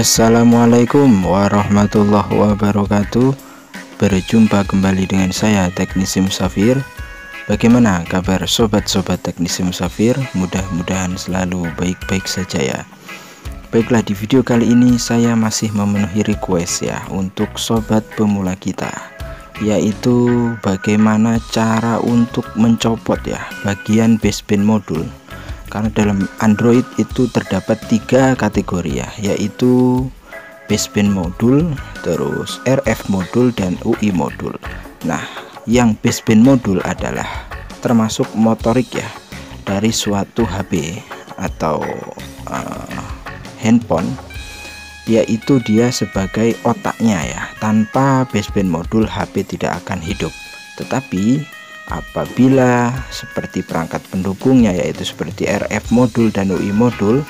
Assalamualaikum warahmatullahi wabarakatuh Berjumpa kembali dengan saya Teknisi Musafir Bagaimana kabar sobat-sobat Teknisi Musafir? Mudah-mudahan selalu baik-baik saja ya Baiklah di video kali ini saya masih memenuhi request ya Untuk sobat pemula kita Yaitu bagaimana cara untuk mencopot ya bagian baseband modul karena dalam Android itu terdapat tiga kategori ya yaitu baseband modul terus RF modul dan UI modul nah yang baseband modul adalah termasuk motorik ya dari suatu HP atau uh, handphone yaitu dia sebagai otaknya ya tanpa baseband modul HP tidak akan hidup tetapi Apabila seperti perangkat pendukungnya yaitu seperti RF modul dan UI modul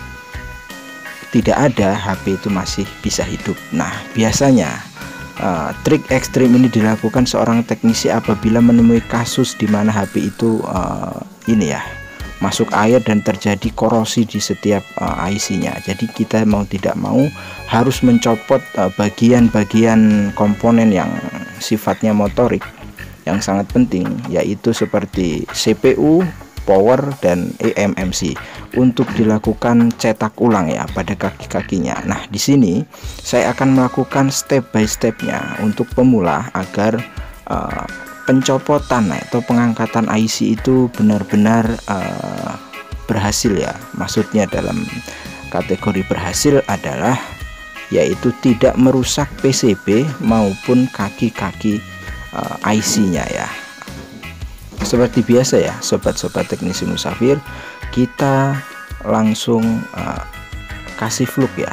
tidak ada, HP itu masih bisa hidup. Nah, biasanya uh, trik ekstrim ini dilakukan seorang teknisi apabila menemui kasus di mana HP itu uh, ini ya masuk air dan terjadi korosi di setiap uh, eh, IC-nya. Jadi kita mau tidak mau harus mencopot bagian-bagian uh, bagian -bagian komponen yang sifatnya motorik yang sangat penting yaitu seperti CPU, power dan eMMC untuk dilakukan cetak ulang ya pada kaki-kakinya. Nah, di sini saya akan melakukan step by stepnya untuk pemula agar uh, pencopotan nah, atau pengangkatan IC itu benar-benar uh, berhasil ya. Maksudnya dalam kategori berhasil adalah yaitu tidak merusak PCB maupun kaki-kaki uh, eh, IC-nya ya. Seperti biasa ya, sobat-sobat teknisi musafir, kita langsung uh, kasih fluk ya.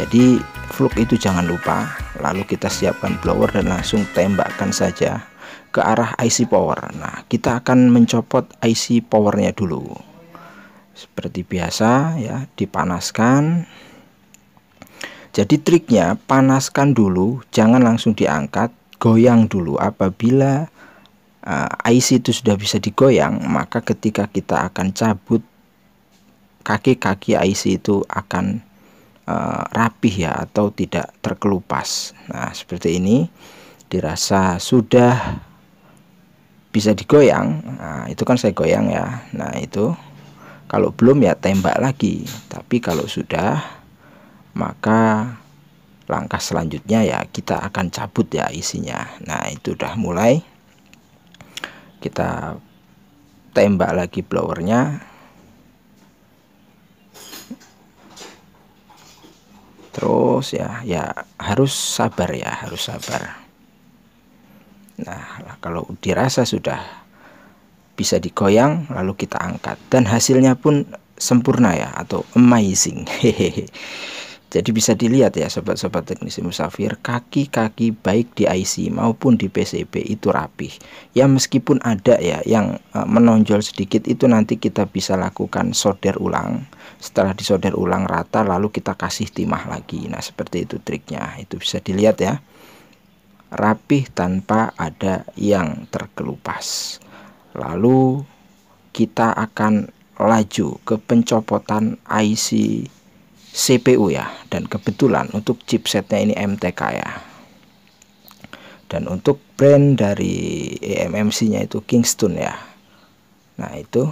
Jadi fluk itu jangan lupa, lalu kita siapkan blower dan langsung tembakkan saja ke arah IC power. Nah, kita akan mencopot IC powernya dulu. Seperti biasa ya, dipanaskan. Jadi triknya panaskan dulu, jangan langsung diangkat Goyang dulu apabila uh, eh, IC itu sudah bisa digoyang maka ketika kita akan cabut kaki-kaki IC itu akan uh, rapih ya atau tidak terkelupas nah seperti ini dirasa sudah bisa digoyang nah, itu kan saya goyang ya nah itu kalau belum ya tembak lagi tapi kalau sudah maka langkah selanjutnya ya kita akan cabut ya isinya nah itu udah mulai kita tembak lagi blowernya terus ya ya harus sabar ya harus sabar nah kalau dirasa sudah bisa digoyang lalu kita angkat dan hasilnya pun sempurna ya atau amazing hehehe jadi bisa dilihat ya sobat-sobat teknisi musafir, kaki-kaki baik di IC maupun di PCB itu rapih. Ya meskipun ada ya yang e, menonjol sedikit itu nanti kita bisa lakukan solder ulang. Setelah disolder ulang rata lalu kita kasih timah lagi. Nah, seperti itu triknya. Itu bisa dilihat ya. Rapih tanpa ada yang terkelupas. Lalu kita akan laju ke pencopotan IC CPU ya dan kebetulan untuk chipsetnya ini MTK ya dan untuk brand dari EMMC nya itu Kingston ya nah itu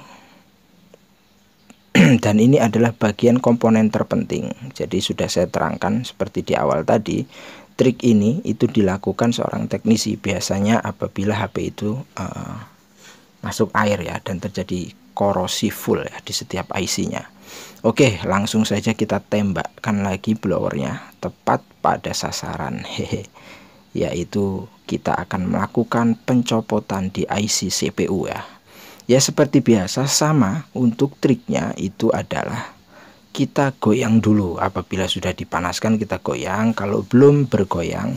dan ini adalah bagian komponen terpenting jadi sudah saya terangkan seperti di awal tadi trik ini itu dilakukan seorang teknisi biasanya apabila HP itu uh, masuk air ya dan terjadi full ya di setiap IC-nya. Oke, langsung saja kita tembakkan lagi blowernya tepat pada sasaran. Hehe. Yaitu kita akan melakukan pencopotan di IC CPU ya. Ya seperti biasa sama untuk triknya itu adalah kita goyang dulu apabila sudah dipanaskan kita goyang kalau belum bergoyang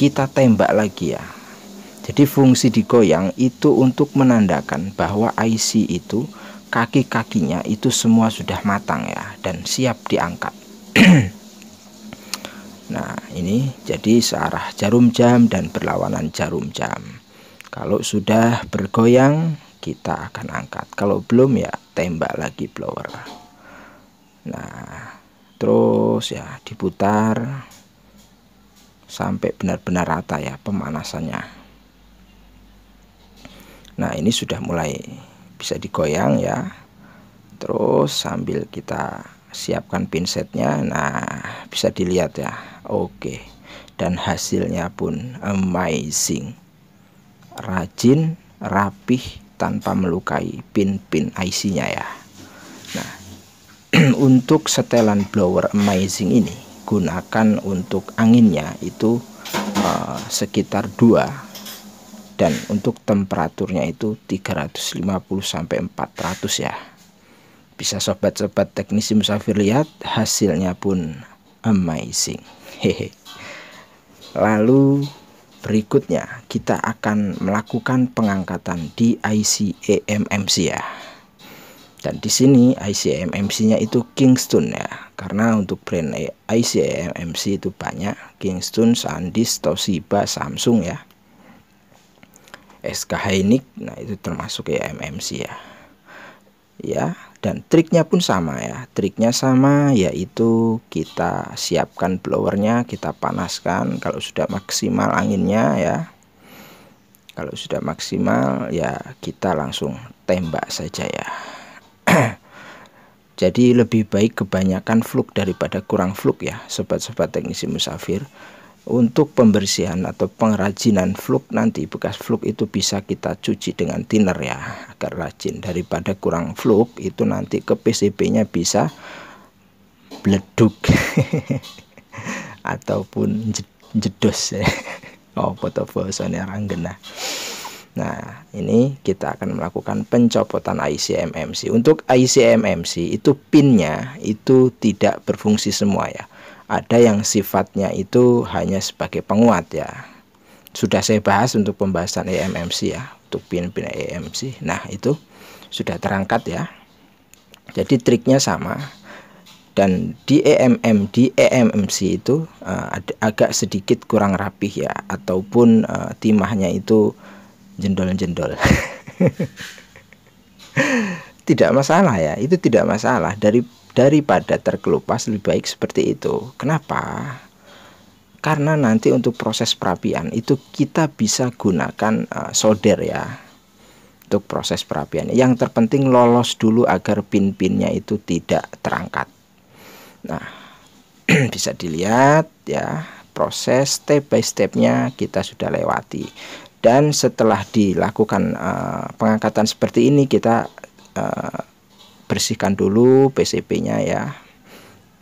kita tembak lagi ya jadi fungsi digoyang itu untuk menandakan bahwa IC itu kaki-kakinya itu semua sudah matang ya dan siap diangkat. nah, ini jadi searah jarum jam dan berlawanan jarum jam. Kalau sudah bergoyang, kita akan angkat. Kalau belum ya tembak lagi blower. Nah, terus ya diputar sampai benar-benar rata ya pemanasannya. Nah, ini sudah mulai bisa digoyang ya. Terus sambil kita siapkan pinsetnya. Nah, bisa dilihat ya. Oke. Dan hasilnya pun amazing. Rajin, rapih tanpa melukai pin-pin IC-nya ya. Nah, untuk setelan blower amazing ini gunakan untuk anginnya itu uh, sekitar 2 dan untuk temperaturnya itu 350 sampai 400 ya bisa sobat-sobat teknisi musafir lihat hasilnya pun amazing hehe lalu berikutnya kita akan melakukan pengangkatan di IC EMMC ya dan di sini IC EMMC nya itu Kingston ya karena untuk brand IC EMMC itu banyak Kingston, Sandisk, Toshiba, Samsung ya SK Hynix nah itu termasuk ya MMC ya ya dan triknya pun sama ya triknya sama yaitu kita siapkan blowernya kita panaskan kalau sudah maksimal anginnya ya kalau sudah maksimal ya kita langsung tembak saja ya jadi lebih baik kebanyakan fluk daripada kurang fluk ya sobat-sobat teknisi musafir untuk pembersihan atau pengrajinan fluk nanti bekas fluk itu bisa kita cuci dengan thinner ya agar rajin daripada kurang fluk itu nanti ke PCB nya bisa bleduk ataupun jedos ya oh foto-foto orang genah Nah, ini kita akan melakukan pencopotan IC MMC. Untuk IC MMC itu pinnya itu tidak berfungsi semua ya. Ada yang sifatnya itu hanya sebagai penguat ya. Sudah saya bahas untuk pembahasan EMMC ya, untuk pin-pin EMMC. Nah, itu sudah terangkat ya. Jadi triknya sama. Dan di EMM, di EMMC itu uh, agak sedikit kurang rapih ya ataupun uh, timahnya itu jendol-jendol. tidak masalah ya, itu tidak masalah dari daripada terkelupas lebih baik seperti itu. Kenapa? Karena nanti untuk proses perapian itu kita bisa gunakan uh, solder ya untuk proses perapian. Yang terpenting lolos dulu agar pin-pinnya itu tidak terangkat. Nah, bisa dilihat ya proses step by stepnya kita sudah lewati dan setelah dilakukan uh, pengangkatan seperti ini kita uh, bersihkan dulu pcb nya ya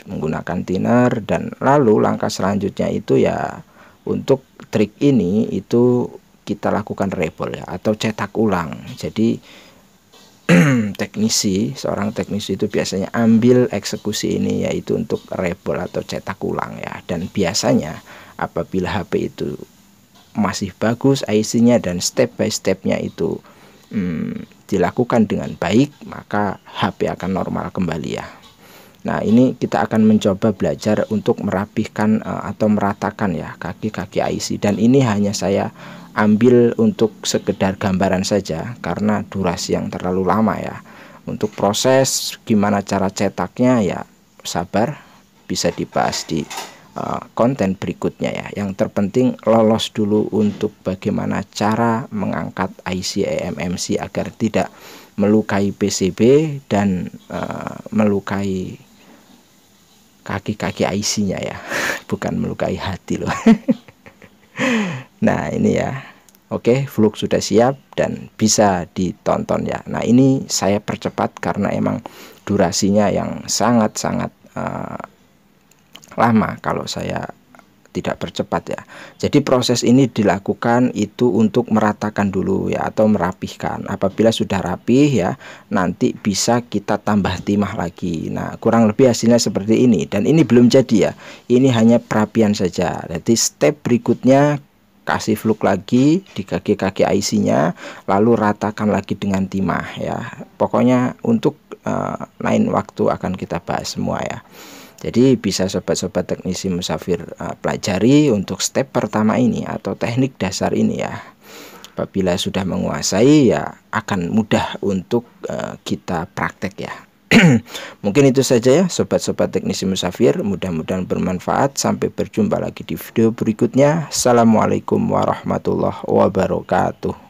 menggunakan thinner dan lalu langkah selanjutnya itu ya untuk trik ini itu kita lakukan rebel ya atau cetak ulang jadi teknisi seorang teknisi itu biasanya ambil eksekusi ini yaitu untuk rebel atau cetak ulang ya dan biasanya apabila HP itu masih bagus IC-nya dan step by stepnya itu hmm, dilakukan dengan baik maka HP akan normal kembali ya Nah ini kita akan mencoba belajar untuk merapihkan uh, atau meratakan ya kaki-kaki IC dan ini hanya saya ambil untuk sekedar gambaran saja karena durasi yang terlalu lama ya untuk proses gimana cara cetaknya ya sabar bisa dibahas di Eh, konten berikutnya ya. Yang terpenting lolos dulu untuk bagaimana cara mengangkat IC EMMC agar tidak melukai PCB dan uh, melukai kaki-kaki IC-nya ya. Bukan melukai hati loh. nah, ini ya. Oke, vlog sudah siap dan bisa ditonton ya. Nah, ini saya percepat karena emang durasinya yang sangat-sangat eh, lama kalau saya tidak percepat ya. Jadi proses ini dilakukan itu untuk meratakan dulu ya atau merapihkan. Apabila sudah rapih ya, nanti bisa kita tambah timah lagi. Nah, kurang lebih hasilnya seperti ini dan ini belum jadi ya. Ini hanya perapian saja. Jadi step berikutnya kasih fluk lagi di kaki-kaki IC-nya lalu ratakan lagi dengan timah ya. Pokoknya untuk uh, lain waktu akan kita bahas semua ya. Jadi bisa sobat-sobat teknisi musafir uh, pelajari untuk step pertama ini atau teknik dasar ini ya. Apabila sudah menguasai ya akan mudah untuk uh, kita praktek ya. Mungkin itu saja ya sobat-sobat teknisi musafir Mudah-mudahan bermanfaat Sampai berjumpa lagi di video berikutnya Assalamualaikum warahmatullahi wabarakatuh